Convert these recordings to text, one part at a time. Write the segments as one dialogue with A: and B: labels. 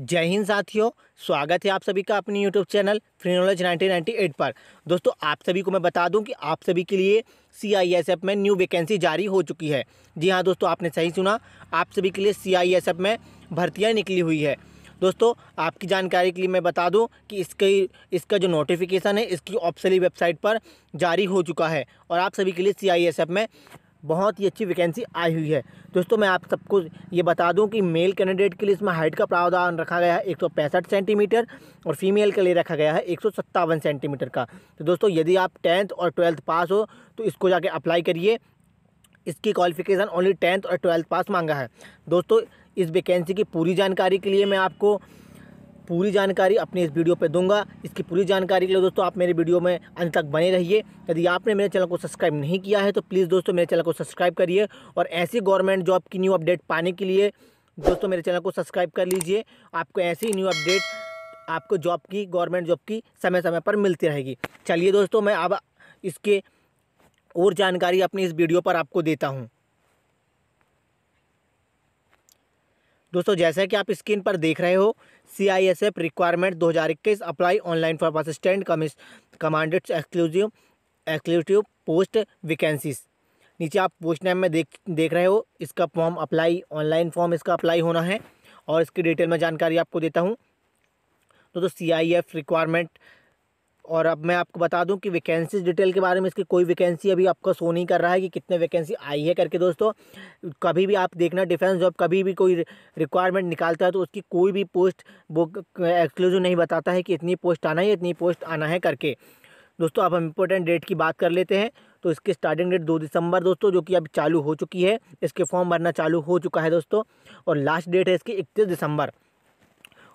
A: जय हिंद साथियों स्वागत है आप सभी का अपनी YouTube channel free knowledge nineteen पर दोस्तों आप सभी को मैं बता दूं कि आप सभी के लिए सी आई एस एफ में न्यू वैकेंसी जारी हो चुकी है जी हाँ दोस्तों आपने सही सुना आप सभी के लिए सी आई एस एफ में भर्तियाँ निकली हुई है दोस्तों आपकी जानकारी के लिए मैं बता दूं कि इसके इसका जो नोटिफिकेशन है इसकी ऑफिशियली वेबसाइट पर जारी हो चुका है और आप सभी के लिए सी आई एस एफ में बहुत ही अच्छी वैकेंसी आई हुई है दोस्तों मैं आप सबको ये बता दूं कि मेल कैंडिडेट के लिए इसमें हाइट का प्रावधान रखा गया है एक सेंटीमीटर और फीमेल के लिए रखा गया है एक सेंटीमीटर का तो दोस्तों यदि आप टेंथ और ट्वेल्थ पास हो तो इसको जाके अप्लाई करिए इसकी क्वालिफिकेशन ओनली टेंथ और ट्वेल्थ पास मांगा है दोस्तों इस वैकेंसी की पूरी जानकारी के लिए मैं आपको पूरी जानकारी अपने इस वीडियो पर दूंगा इसकी पूरी जानकारी के लिए दोस्तों आप मेरे वीडियो में अंत तक बने रहिए यदि आपने मेरे चैनल को सब्सक्राइब नहीं किया है तो प्लीज़ दोस्तों मेरे चैनल को सब्सक्राइब करिए और ऐसी गवर्नमेंट जॉब की न्यू अपडेट पाने के लिए दोस्तों मेरे चैनल को सब्सक्राइब कर लीजिए आपको ऐसी न्यू अपडेट आपको जॉब की गवर्नमेंट जॉब की समय समय पर मिलती रहेगी चलिए दोस्तों मैं अब इसके और जानकारी अपनी इस वीडियो पर आपको देता हूँ दोस्तों जैसा कि आप स्क्रीन पर देख रहे हो C I S F requirement दो हज़ार इक्कीस अप्लाई ऑनलाइन फॉर असिस्टेंट कमिश commanded exclusive exclusive post vacancies नीचे आप पोस्ट नेम में देख देख रहे हो इसका फॉर्म अप्लाई ऑनलाइन फॉर्म इसका अप्लाई होना है और इसकी डिटेल में जानकारी आपको देता हूँ दोस्तों सी आई एफ रिक्वायरमेंट और अब मैं आपको बता दूं कि वैकेंसी डिटेल के बारे में इसकी कोई वैकेंसी अभी आपको शो नहीं कर रहा है कि कितने वैकेंसी आई है करके दोस्तों कभी भी आप देखना डिफेंस जॉब कभी भी कोई रिक्वायरमेंट निकालता है तो उसकी कोई भी पोस्ट वो एक्सक्लूसिव नहीं बताता है कि इतनी पोस्ट आना है इतनी पोस्ट आना है करके दोस्तों अब हम इम्पोर्टेंट डेट की बात कर लेते हैं तो इसकी स्टार्टिंग डेट दो दिसंबर दोस्तों जो कि अब चालू हो चुकी है इसके फॉर्म भरना चालू हो चुका है दोस्तों और लास्ट डेट है इसकी इकतीस दिसंबर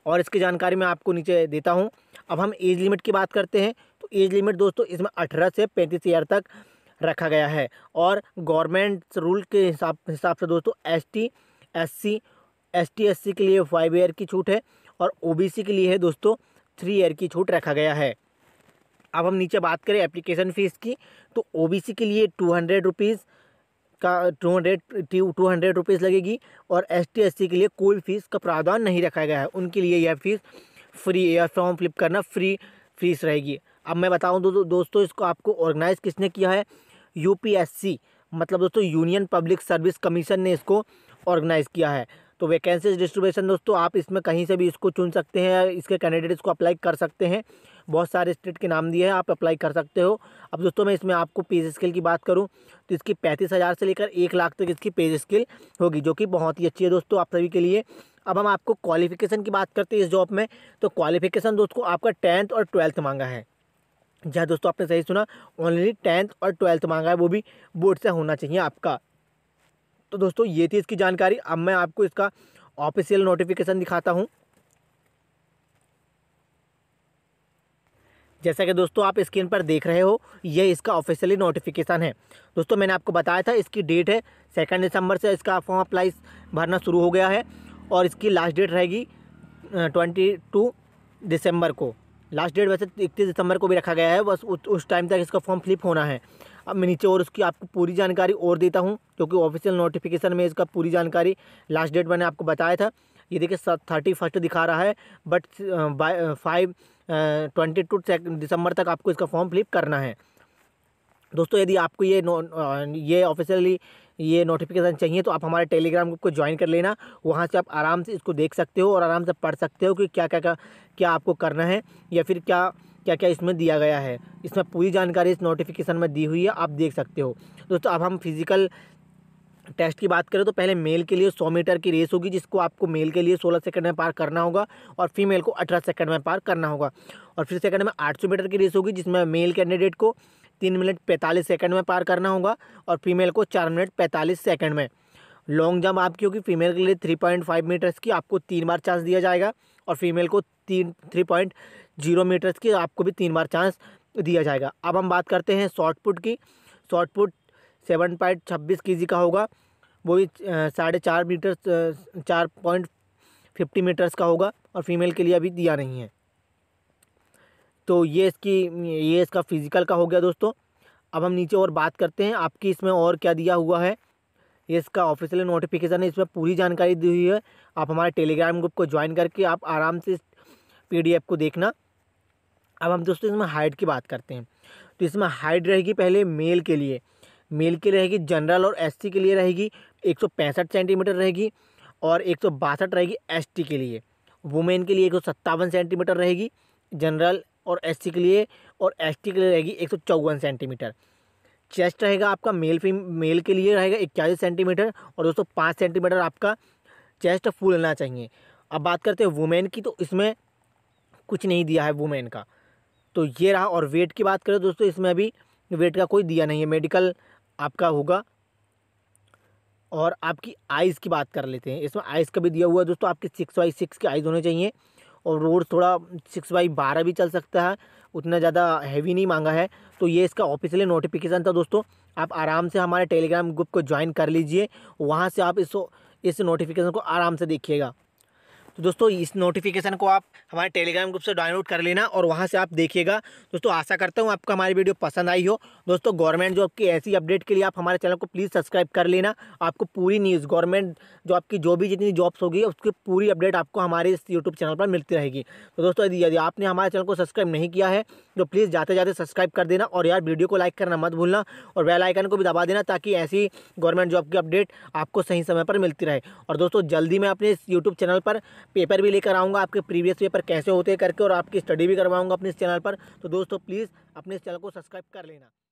A: और इसकी जानकारी मैं आपको नीचे देता हूँ अब हम एज लिमिट की बात करते हैं तो एज लिमिट दोस्तों इसमें अठारह से पैंतीस ईयर तक रखा गया है और गवर्नमेंट रूल के हिसाब हिसाब से दोस्तों S T S C S T S C के लिए फाइव ईयर की छूट है और ओ बी सी के लिए है दोस्तों थ्री ईयर की छूट रखा गया है अब हम नीचे बात करें एप्लीकेशन फ़ीस की तो ओ बी सी के लिए टू हंड्रेड रुपीज़ का two hundred two hundred rupees लगेगी और एस टी एस सी के लिए कोई फीस का प्रावधान नहीं रखा गया है उनके लिए यह फ़ीस फ्री या फॉर्म फ्लिप करना फ्री फीस रहेगी अब मैं बताऊँ दो, दो, दोस्तों इसको आपको ऑर्गेनाइज़ किसने किया है यू मतलब दोस्तों यूनियन पब्लिक सर्विस कमीशन ने इसको ऑर्गेनाइज़ किया है तो वैकेंसीज डिस्ट्रीब्यूशन दोस्तों आप इसमें कहीं से भी इसको चुन सकते हैं इसके कैंडिडेट्स को अप्लाई कर सकते हैं बहुत सारे स्टेट के नाम दिए हैं आप अप्लाई कर सकते हो अब दोस्तों मैं इसमें आपको पेज स्किल की बात करूं तो इसकी पैंतीस हज़ार से लेकर एक लाख तक इसकी पेज स्किल होगी जो कि बहुत ही अच्छी है दोस्तों आप सभी के लिए अब हम आपको क्वालिफिकेशन की बात करते हैं इस जॉब में तो क्वालिफिकेशन दोस्तों आपका टेंथ और ट्वेल्थ मांगा है जहाँ दोस्तों आपने सही सुना ओनली टेंथ और ट्वेल्थ मांगा है वो भी बोर्ड से होना चाहिए आपका तो दोस्तों ये थी इसकी जानकारी अब मैं आपको इसका ऑफिशियल नोटिफिकेशन दिखाता हूँ जैसा कि दोस्तों आप स्क्रीन पर देख रहे हो ये इसका ऑफिशियली नोटिफिकेशन है दोस्तों मैंने आपको बताया था इसकी डेट है सेकेंड दिसंबर से इसका फॉर्म अप्लाई भरना शुरू हो गया है और इसकी लास्ट डेट रहेगी ट्वेंटी टू दिसंबर को लास्ट डेट वैसे इकतीस दिसंबर को भी रखा गया है बस उस टाइम तक इसका फॉर्म फ्लिप होना है अब मैं नीचे और उसकी आपको पूरी जानकारी और देता हूँ क्योंकि ऑफिशियल नोटिफिकेशन में इसका पूरी जानकारी लास्ट डेट मैंने आपको बताया था ये देखिए थर्टी फर्स्ट दिखा रहा है बट फाइव ट्वेंटी टू दिसंबर तक आपको इसका फॉर्म फिलिप करना है दोस्तों यदि आपको ये नो ये ऑफिशियली ये नोटिफिकेशन चाहिए तो आप हमारे टेलीग्राम ग्रुप को ज्वाइन कर लेना वहाँ से आप आराम से इसको देख सकते हो और आराम से पढ़ सकते हो कि क्या क्या क्या क्या आपको करना है या फिर क्या क्या क्या इसमें दिया गया है इसमें पूरी जानकारी इस नोटिफिकेशन में दी हुई है आप देख सकते हो दोस्तों अब हम फिज़िकल टेस्ट की बात करें तो पहले मेल के लिए 100 मीटर की रेस होगी जिसको आपको मेल के लिए 16 सेकंड में पार करना होगा और फीमेल को 18 सेकंड में पार करना होगा और फिर सेकंड में 800 मीटर की रेस होगी जिसमें मेल कैंडिडेट को तीन मिनट पैंतालीस सेकंड में पार करना होगा और फीमेल को चार मिनट पैंतालीस सेकंड में लॉन्ग जंप आपकी होगी फीमेल के लिए थ्री पॉइंट फाइव मीटर्स की आपको तीन बार चांस दिया जाएगा और फीमेल को तीन थ्री पॉइंट जीरो मीटर्स की आपको भी तीन बार चांस दिया जाएगा अब हम बात करते हैं शॉर्ट पुट की शॉर्ट पुट सेवन पॉइंट छब्बीस के जी का होगा वो भी साढ़े चार मीटर्स चार पॉइंट फिफ्टी मीटर्स का होगा और फीमेल के लिए अभी दिया नहीं है तो ये इसकी ये इसका फिज़िकल का हो गया दोस्तों अब हम नीचे और बात करते हैं आपकी इसमें और क्या दिया हुआ है ये इसका ऑफिशियल नोटिफिकेशन है इसमें पूरी जानकारी दी हुई है आप हमारे टेलीग्राम ग्रुप को ज्वाइन करके आप आराम से इस पी को देखना अब हम दोस्तों इसमें हाइट की बात करते हैं तो इसमें हाइट रहेगी पहले मेल के लिए मेल के रहेगी जनरल और एससी के लिए रहेगी एक सेंटीमीटर रहेगी और एक रहेगी एसटी के लिए वुमेन के लिए एक सेंटीमीटर रहेगी जनरल और एस के लिए और एस के लिए रहेगी एक सेंटीमीटर चेस्ट रहेगा आपका मेल फीम मेल के लिए रहेगा इक्यालीस सेंटीमीटर और दोस्तों पाँच सेंटीमीटर आपका चेस्ट फूल लेना चाहिए अब बात करते हैं वुमेन की तो इसमें कुछ नहीं दिया है वुमेन का तो ये रहा और वेट की बात करें दोस्तों इसमें अभी वेट का कोई दिया नहीं है मेडिकल आपका होगा और आपकी आइज़ की बात कर लेते हैं इसमें आइज़ का भी दिया हुआ है दोस्तों आपकी सिक्स बाई सिक्स के आइज़ होने चाहिए और रोड थोड़ा सिक्स बाई बारह भी चल सकता है उतना ज़्यादा हैवी नहीं मांगा है तो ये इसका ऑफिशियली नोटिफिकेशन था दोस्तों आप आराम से हमारे टेलीग्राम ग्रुप को ज्वाइन कर लीजिए वहाँ से आप इस इस नोटिफिकेशन को आराम से देखिएगा तो दोस्तों इस नोटिफिकेशन को आप हमारे टेलीग्राम ग्रुप से डाउनलोड कर लेना और वहाँ से आप देखिएगा दोस्तों आशा करता हूँ आपको हमारी वीडियो पसंद आई हो दोस्तों गवर्नमेंट जॉब की ऐसी अपडेट के लिए आप हमारे चैनल को प्लीज़ सब्सक्राइब कर लेना आपको पूरी न्यूज़ गवर्नमेंट जॉब की जो भी जितनी जॉब्स होगी उसकी पूरी अपडेट आपको हमारे इस यूट्यूब चैनल पर मिलती रहेगी तो दोस्तों यदि आपने हमारे चैनल को सब्सक्राइब नहीं किया है तो प्लीज़ जाते जाते सब्सक्राइब कर देना और यार वीडियो को लाइक करना मत भूलना और बेल आइकन को भी दबा देना ताकि ऐसी गवर्नमेंट जॉब की अपडेट आपको सही समय पर मिलती रहे और दोस्तों जल्दी मैं अपने इस यूट्यूब चैनल पर पेपर भी लेकर आऊँगा आपके प्रीवियस पेपर कैसे होते करके और आपकी स्टडी भी करवाऊँगा अपने इस चैनल पर तो दोस्तों प्लीज़ अपने इस चैनल को सब्सक्राइब कर लेना